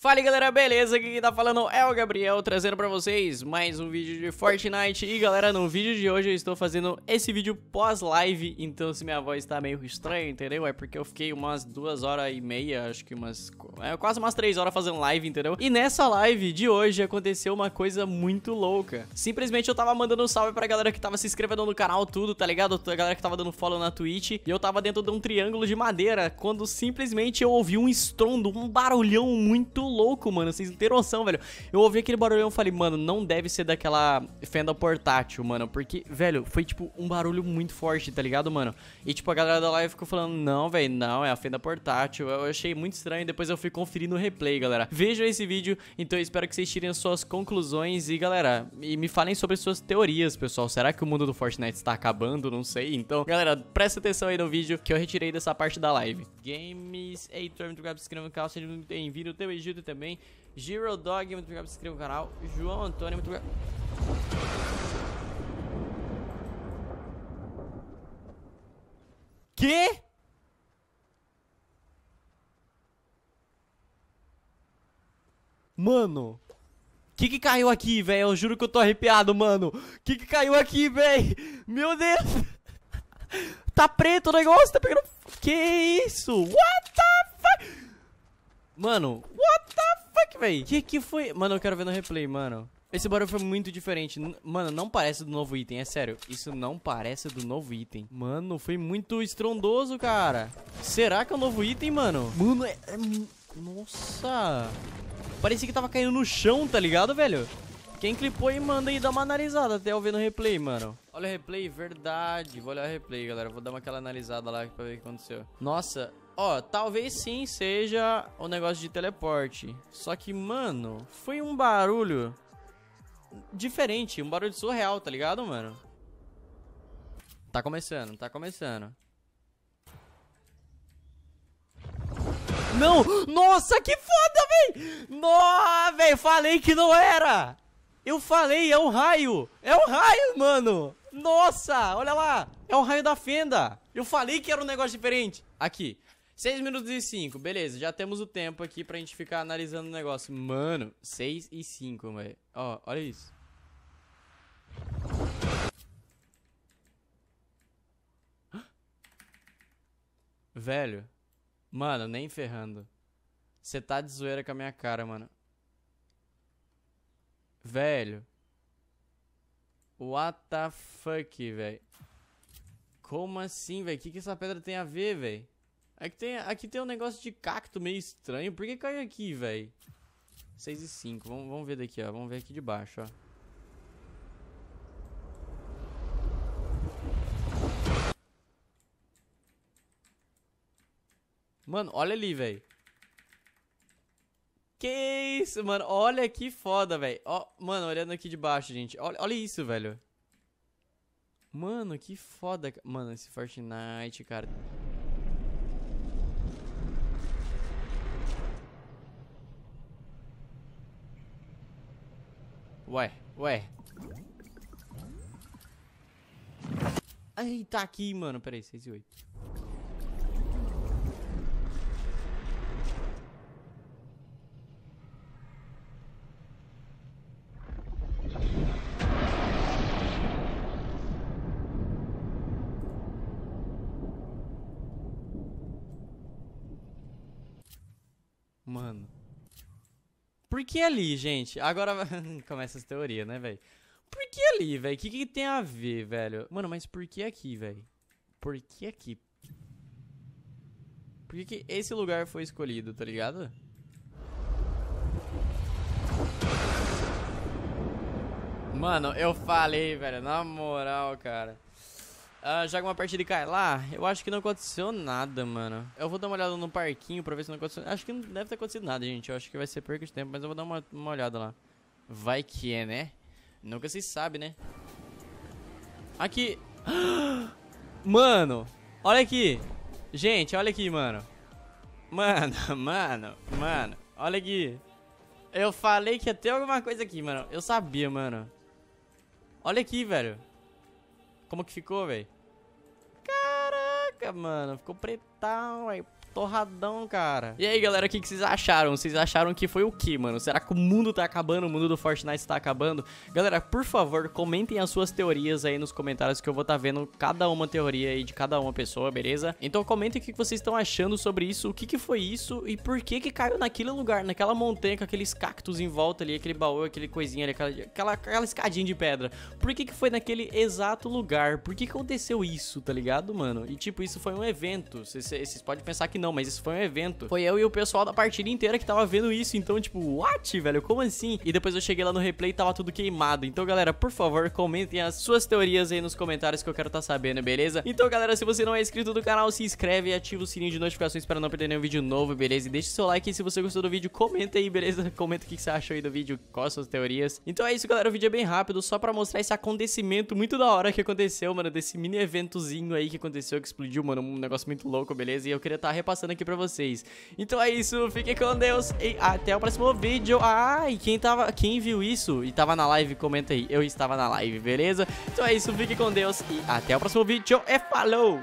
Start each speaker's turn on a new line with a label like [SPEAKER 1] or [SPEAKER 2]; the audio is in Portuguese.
[SPEAKER 1] Fala galera, beleza? Aqui quem tá falando é o Gabriel, trazendo pra vocês mais um vídeo de Fortnite E galera, no vídeo de hoje eu estou fazendo esse vídeo pós-live Então se minha voz tá meio estranha, entendeu? É porque eu fiquei umas duas horas e meia, acho que umas... É, quase umas três horas fazendo live, entendeu? E nessa live de hoje aconteceu uma coisa muito louca Simplesmente eu tava mandando um salve pra galera que tava se inscrevendo no canal, tudo, tá ligado? A galera que tava dando follow na Twitch E eu tava dentro de um triângulo de madeira Quando simplesmente eu ouvi um estrondo, um barulhão muito louco, mano. Vocês não têm noção, velho. Eu ouvi aquele barulhão e falei, mano, não deve ser daquela fenda portátil, mano. Porque, velho, foi tipo um barulho muito forte, tá ligado, mano? E tipo, a galera da live ficou falando, não, velho, não, é a fenda portátil. Eu achei muito estranho. Depois eu fui conferir no replay, galera. Vejam esse vídeo, então eu espero que vocês tirem as suas conclusões e, galera, e me falem sobre suas teorias, pessoal. Será que o mundo do Fortnite está acabando? Não sei. Então, galera, presta atenção aí no vídeo que eu retirei dessa parte da live. Games, Heitor, muito obrigado por se inscrever no canal. Seja muito bem-vindo. Teu Egito também. Giro Dog, muito obrigado por se inscrever no canal. João Antônio, muito obrigado. Que? Mano. O que que caiu aqui, velho? Eu juro que eu tô arrepiado, mano. O que que caiu aqui, velho? Meu Deus. Tá preto o negócio, tá pegando... Que isso? What the fuck? Mano, what fuck, véi? Que que foi? Mano, eu quero ver no replay, mano. Esse barulho foi muito diferente. Mano, não parece do novo item, é sério. Isso não parece do novo item. Mano, foi muito estrondoso, cara. Será que é o um novo item, mano? Mano, é... é... Nossa. Parecia que tava caindo no chão, tá ligado, velho? Quem clipou e manda aí, dar uma analisada até eu ver no replay, mano. Olha o replay, verdade. Vou olhar o replay, galera. Vou dar uma aquela analisada lá pra ver o que aconteceu. Nossa, Ó, talvez sim seja o um negócio de teleporte. Só que, mano, foi um barulho diferente, um barulho surreal, tá ligado, mano? Tá começando, tá começando. Não! Nossa, que foda, véi! Nossa, véi, falei que não era! Eu falei, é um raio! É um raio, mano! Nossa, olha lá! É um raio da fenda! Eu falei que era um negócio diferente! Aqui, 6 minutos e 5, beleza, já temos o tempo aqui pra gente ficar analisando o negócio. Mano, 6 e 5, velho. Ó, olha isso. Velho, mano, nem ferrando. Você tá de zoeira com a minha cara, mano. Velho. What the fuck, velho? Como assim, velho? O que, que essa pedra tem a ver, velho? Aqui tem, aqui tem um negócio de cacto meio estranho. Por que caiu aqui, velho? 6 e 5. Vamos, vamos ver daqui, ó. Vamos ver aqui de baixo, ó. Mano, olha ali, velho. Que isso, mano. Olha que foda, velho. Mano, olhando aqui de baixo, gente. Olha, olha isso, velho. Mano, que foda. Mano, esse Fortnite, cara. Ué, ué. Ai, tá aqui, mano. Pera aí, 6 e 8. Mano. Por que ali, gente? Agora começa as teorias, né, velho? Por que ali, velho? O que, que tem a ver, velho? Mano, mas por que aqui, velho? Por que aqui? Por que, que esse lugar foi escolhido, tá ligado? Mano, eu falei, velho, na moral, cara. Uh, joga uma partida e cai lá. Eu acho que não aconteceu nada, mano. Eu vou dar uma olhada no parquinho pra ver se não aconteceu. Acho que não deve ter acontecido nada, gente. Eu acho que vai ser perca de tempo, mas eu vou dar uma, uma olhada lá. Vai que é, né? Nunca se sabe, né? Aqui. Mano, olha aqui. Gente, olha aqui, mano. Mano, mano, mano. Olha aqui. Eu falei que ia ter alguma coisa aqui, mano. Eu sabia, mano. Olha aqui, velho. Como que ficou, velho? Caraca, mano. Ficou pretão, velho torradão, cara. E aí, galera, o que, vocês acharam? Vocês acharam que foi o que, mano? Será que o mundo tá acabando? O mundo do Fortnite tá acabando? Galera, por favor, comentem as suas teorias aí nos comentários que eu vou tá vendo cada uma teoria aí de cada uma pessoa, beleza? Então comentem o que, vocês estão achando sobre isso, o que, que foi isso e por que que caiu naquele lugar, naquela montanha com aqueles cactos em volta ali, aquele baú, aquele coisinha ali, aquela, aquela, aquela escadinha de pedra. Por que que foi naquele exato lugar? Por que, que aconteceu isso, tá ligado, mano? E tipo, isso foi um evento. Vocês podem pensar que não não, mas isso foi um evento. Foi eu e o pessoal da partida inteira que tava vendo isso. Então, tipo, what, velho? Como assim? E depois eu cheguei lá no replay e tava tudo queimado. Então, galera, por favor, comentem as suas teorias aí nos comentários que eu quero tá sabendo, beleza? Então, galera, se você não é inscrito do canal, se inscreve e ativa o sininho de notificações para não perder nenhum vídeo novo, beleza? E deixa seu like e se você gostou do vídeo, comenta aí, beleza? Comenta o que você achou aí do vídeo, quais suas teorias. Então é isso, galera. O vídeo é bem rápido, só pra mostrar esse acontecimento muito da hora que aconteceu, mano. Desse mini eventozinho aí que aconteceu, que explodiu, mano. Um negócio muito louco, beleza? E eu queria estar tá passando aqui pra vocês. Então é isso, fiquem com Deus e até o próximo vídeo. Ah, e quem, tava, quem viu isso e tava na live, comenta aí. Eu estava na live, beleza? Então é isso, fiquem com Deus e até o próximo vídeo. É falou!